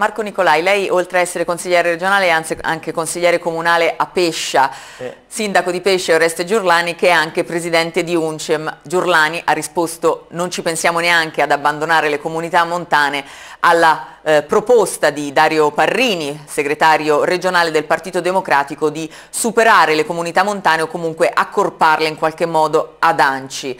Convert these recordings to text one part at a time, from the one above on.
Marco Nicolai, lei oltre a essere consigliere regionale è anche consigliere comunale a Pescia, eh. sindaco di Pescia Oreste Giurlani che è anche presidente di Uncem. Giurlani ha risposto non ci pensiamo neanche ad abbandonare le comunità montane alla eh, proposta di Dario Parrini, segretario regionale del Partito Democratico, di superare le comunità montane o comunque accorparle in qualche modo ad Anci.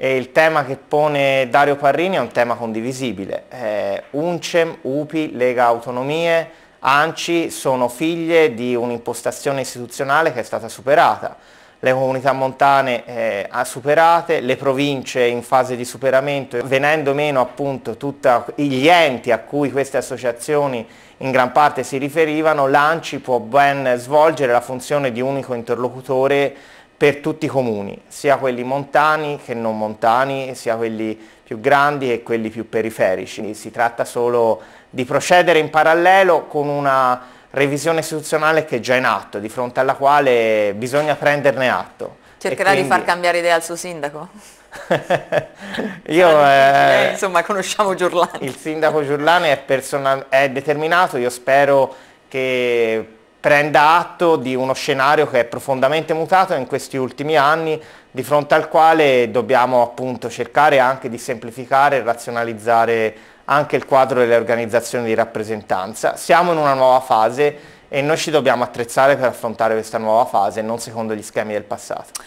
E il tema che pone Dario Parrini è un tema condivisibile. Eh, Uncem, UPI, Lega Autonomie, ANCI sono figlie di un'impostazione istituzionale che è stata superata. Le comunità montane eh, superate, le province in fase di superamento, venendo meno appunto tutti gli enti a cui queste associazioni in gran parte si riferivano, l'ANCI può ben svolgere la funzione di unico interlocutore per tutti i comuni, sia quelli montani che non montani, sia quelli più grandi e quelli più periferici. Si tratta solo di procedere in parallelo con una revisione istituzionale che è già in atto, di fronte alla quale bisogna prenderne atto. Cercherà quindi... di far cambiare idea al suo sindaco? io, eh, insomma, conosciamo Giurlani. Il sindaco Giurlani è, è determinato, io spero che prenda atto di uno scenario che è profondamente mutato in questi ultimi anni, di fronte al quale dobbiamo appunto cercare anche di semplificare e razionalizzare anche il quadro delle organizzazioni di rappresentanza. Siamo in una nuova fase e noi ci dobbiamo attrezzare per affrontare questa nuova fase, non secondo gli schemi del passato.